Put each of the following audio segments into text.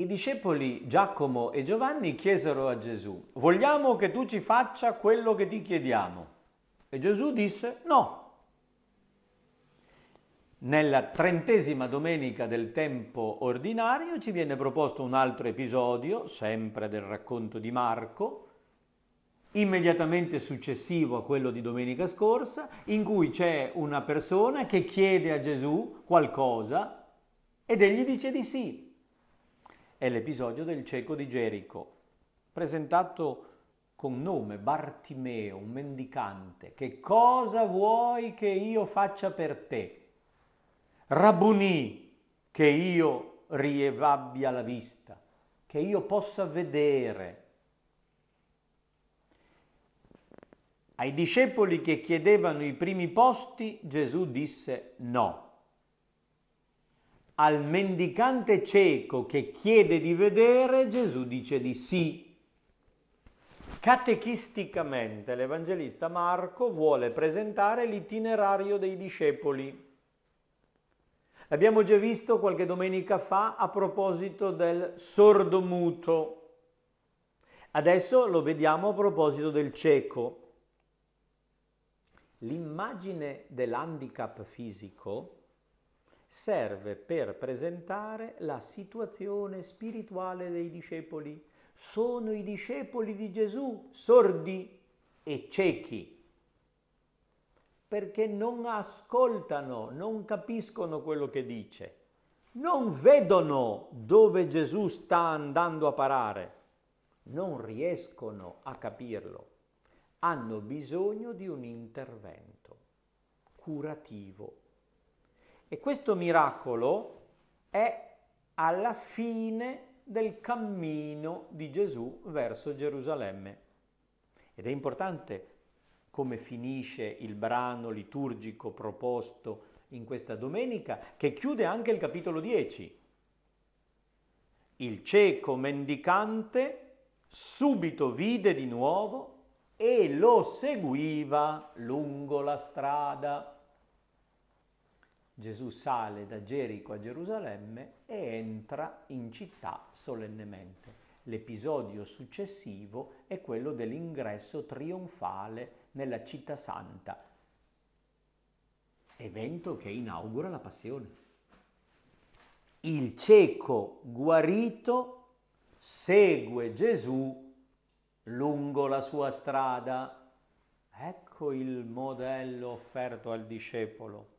I discepoli Giacomo e Giovanni chiesero a Gesù, vogliamo che tu ci faccia quello che ti chiediamo. E Gesù disse no. Nella trentesima domenica del tempo ordinario ci viene proposto un altro episodio, sempre del racconto di Marco, immediatamente successivo a quello di domenica scorsa, in cui c'è una persona che chiede a Gesù qualcosa ed egli dice di sì, è l'episodio del cieco di Gerico, presentato con nome Bartimeo, un mendicante. Che cosa vuoi che io faccia per te? Rabuni, che io rievabbia la vista, che io possa vedere. Ai discepoli che chiedevano i primi posti, Gesù disse no al mendicante cieco che chiede di vedere, Gesù dice di sì. Catechisticamente l'Evangelista Marco vuole presentare l'itinerario dei discepoli. L'abbiamo già visto qualche domenica fa a proposito del sordomuto. Adesso lo vediamo a proposito del cieco. L'immagine dell'handicap fisico serve per presentare la situazione spirituale dei discepoli. Sono i discepoli di Gesù sordi e ciechi perché non ascoltano, non capiscono quello che dice, non vedono dove Gesù sta andando a parare, non riescono a capirlo, hanno bisogno di un intervento curativo e questo miracolo è alla fine del cammino di Gesù verso Gerusalemme. Ed è importante come finisce il brano liturgico proposto in questa domenica, che chiude anche il capitolo 10. Il cieco mendicante subito vide di nuovo e lo seguiva lungo la strada. Gesù sale da Gerico a Gerusalemme e entra in città solennemente. L'episodio successivo è quello dell'ingresso trionfale nella città santa, evento che inaugura la passione. Il cieco guarito segue Gesù lungo la sua strada. Ecco il modello offerto al discepolo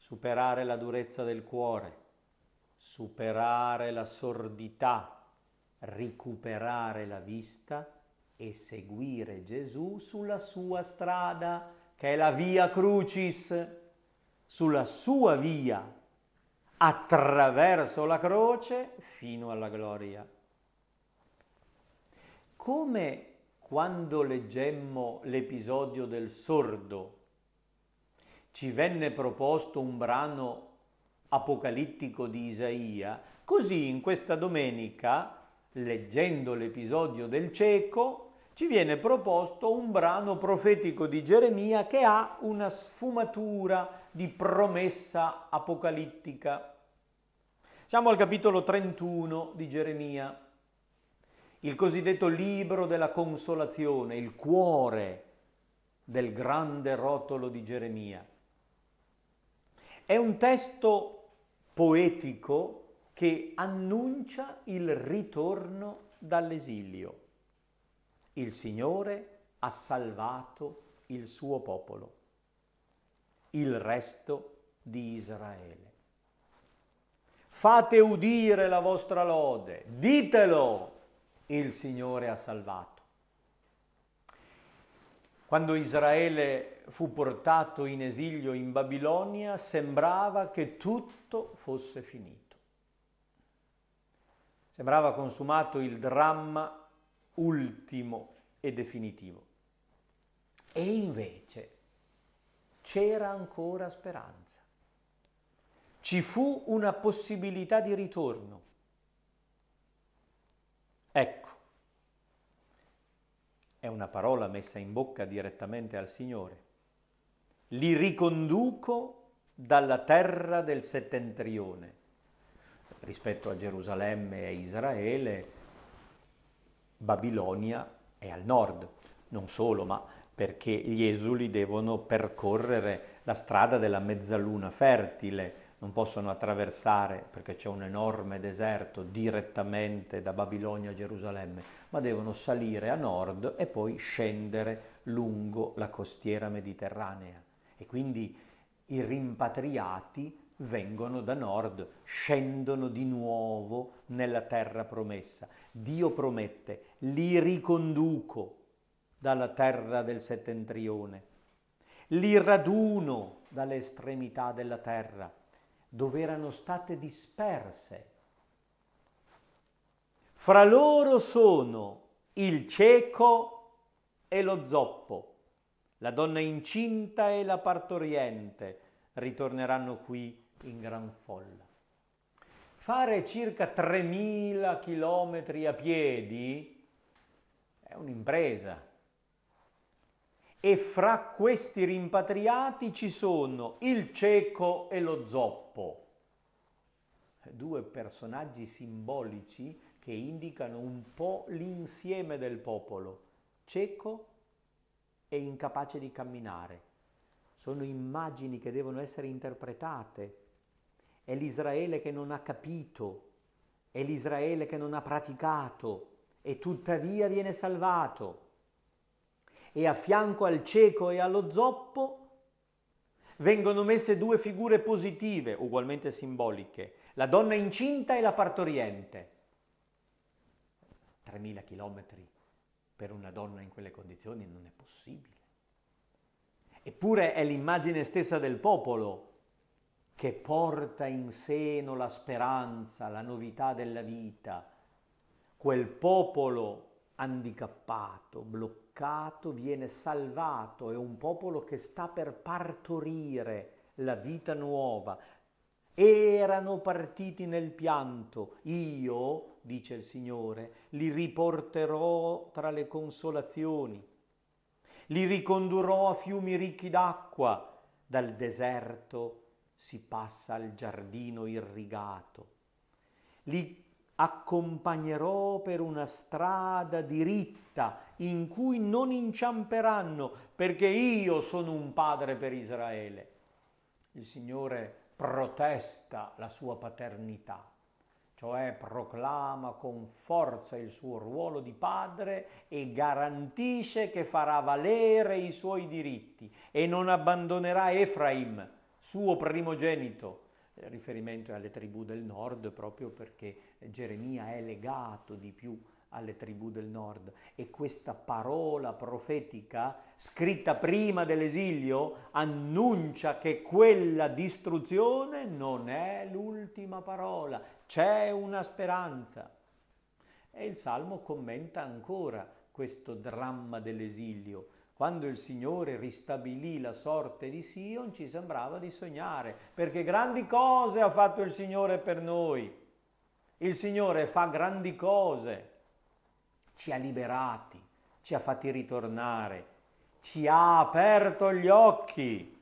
superare la durezza del cuore, superare la sordità, recuperare la vista e seguire Gesù sulla sua strada, che è la via crucis, sulla sua via, attraverso la croce fino alla gloria. Come quando leggemmo l'episodio del sordo ci venne proposto un brano apocalittico di Isaia, così in questa domenica, leggendo l'episodio del cieco, ci viene proposto un brano profetico di Geremia che ha una sfumatura di promessa apocalittica. Siamo al capitolo 31 di Geremia, il cosiddetto libro della consolazione, il cuore del grande rotolo di Geremia. È un testo poetico che annuncia il ritorno dall'esilio. Il Signore ha salvato il suo popolo, il resto di Israele. Fate udire la vostra lode, ditelo, il Signore ha salvato. Quando Israele fu portato in esilio in Babilonia sembrava che tutto fosse finito. Sembrava consumato il dramma ultimo e definitivo. E invece c'era ancora speranza. Ci fu una possibilità di ritorno. Ecco è una parola messa in bocca direttamente al Signore. Li riconduco dalla terra del settentrione. Rispetto a Gerusalemme e Israele, Babilonia è al nord. Non solo, ma perché gli esuli devono percorrere la strada della mezzaluna fertile, non possono attraversare, perché c'è un enorme deserto, direttamente da Babilonia a Gerusalemme, ma devono salire a nord e poi scendere lungo la costiera mediterranea. E quindi i rimpatriati vengono da nord, scendono di nuovo nella terra promessa. Dio promette, li riconduco dalla terra del settentrione, li raduno dalle estremità della terra dove erano state disperse. Fra loro sono il cieco e lo zoppo, la donna incinta e la partoriente ritorneranno qui in gran folla. Fare circa 3.000 chilometri a piedi è un'impresa e fra questi rimpatriati ci sono il cieco e lo zoppo, due personaggi simbolici che indicano un po' l'insieme del popolo, cieco e incapace di camminare. Sono immagini che devono essere interpretate. È l'Israele che non ha capito, è l'Israele che non ha praticato e tuttavia viene salvato e a fianco al cieco e allo zoppo vengono messe due figure positive, ugualmente simboliche, la donna incinta e la partoriente. 3.000 chilometri per una donna in quelle condizioni non è possibile. Eppure è l'immagine stessa del popolo che porta in seno la speranza, la novità della vita, quel popolo handicappato, bloccato peccato viene salvato, e un popolo che sta per partorire la vita nuova. Erano partiti nel pianto, io, dice il Signore, li riporterò tra le consolazioni, li ricondurrò a fiumi ricchi d'acqua, dal deserto si passa al giardino irrigato, li accompagnerò per una strada diritta in cui non inciamperanno, perché io sono un padre per Israele. Il Signore protesta la sua paternità, cioè proclama con forza il suo ruolo di padre e garantisce che farà valere i suoi diritti e non abbandonerà Efraim, suo primogenito, riferimento alle tribù del nord proprio perché Geremia è legato di più alle tribù del nord e questa parola profetica scritta prima dell'esilio annuncia che quella distruzione non è l'ultima parola, c'è una speranza. E il Salmo commenta ancora questo dramma dell'esilio quando il Signore ristabilì la sorte di Sion ci sembrava di sognare, perché grandi cose ha fatto il Signore per noi. Il Signore fa grandi cose, ci ha liberati, ci ha fatti ritornare, ci ha aperto gli occhi,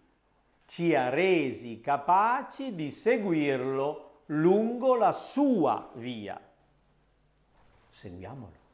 ci ha resi capaci di seguirlo lungo la sua via. Seguiamolo.